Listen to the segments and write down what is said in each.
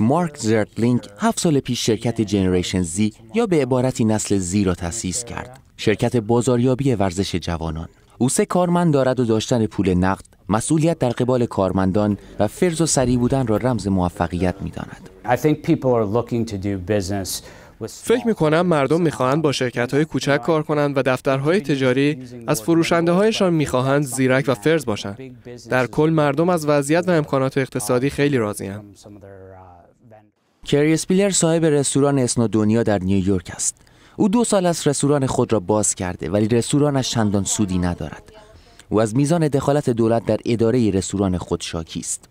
مارک زرتلینگ هفت سال پیش شرکت جنریشن زی یا به عبارتی نسل زی را تأسیس کرد. شرکت بازاریابی ورزش جوانان. او سه کارمند دارد و داشتن پول نقد، مسئولیت در قبال کارمندان و فرز و سریع بودن را رمز موفقیت می think فکر می کنم مردم میخواهند با شرکت های کوچک کار کنند و دفترهای تجاری از فروشنده هایشان میخواهند زیرک و فرز باشند. در کل مردم از وضعیت و امکانات اقتصادی خیلی راضی uh, کریس بیلر صاحب رستوران اسنو دنیا در نیویورک است. او دو سال از رستوران خود را باز کرده ولی رستورانش چندان سودی ندارد. او از میزان دخالت دولت در اداره رستوران خود شاکی است.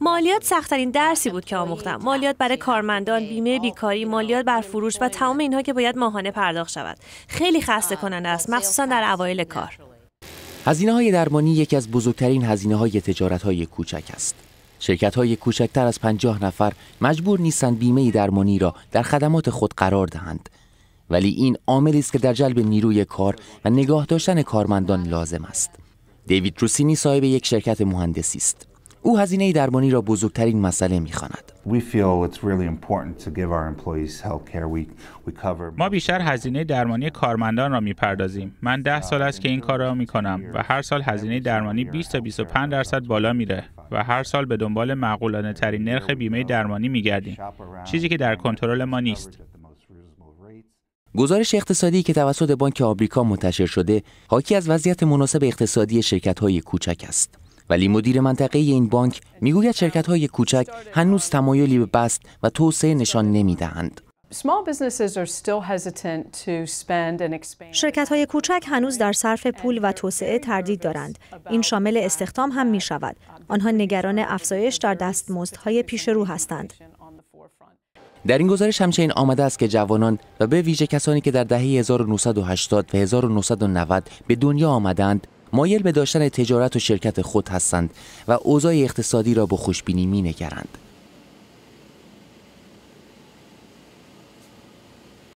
مالیات سختترین درسی بود که آموختم مالیات برای کارمندان بیمه بیکاری مالیات بر فروش و تمام اینها که باید ماهانه پرداخت شود خیلی خسته کننده است مخصوصا در اوایل کار هزینه های درمانی یکی از بزرگترین هزینه های تجارت های کوچک است شرکت های کوچکتر از 50 نفر مجبور نیستند بیمه درمانی را در خدمات خود قرار دهند ولی این عاملی است که در جلب نیروی کار و نگاه داشتن کارمندان لازم است دیوید روسینی صاحب یک شرکت مهندسی است او هزینه درمانی را بزرگترین مسئله میخواند. ما بیشتر هزینه درمانی کارمندان را میپردازیم. من ده سال است که این کار را میکنم و هر سال هزینه درمانی 20 تا 25 درصد بالا میره و هر سال به دنبال معقولانه ترین نرخ بیمه درمانی میگردیم. چیزی که در کنترل ما نیست. گزارش اقتصادی که توسط بانک آمریکا منتشر شده، حاکی از وضعیت مناسب اقتصادی های کوچک است. ولی مدیر منطقه این بانک میگوید شرکت های کوچک هنوز تمایلی به بست و توسعه نشان نمیدهند. شرکت های کوچک هنوز در صرف پول و توسعه تردید دارند. این شامل استخدام هم می شود. آنها نگران افزایش در های پیش رو هستند. در این گزارش همچنین آمده است که جوانان و به ویژه کسانی که در دهه 1980 و 1990 به دنیا آمدند مایل به داشتن تجارت و شرکت خود هستند و اوضاع اقتصادی را با خوشبینی می نگرند.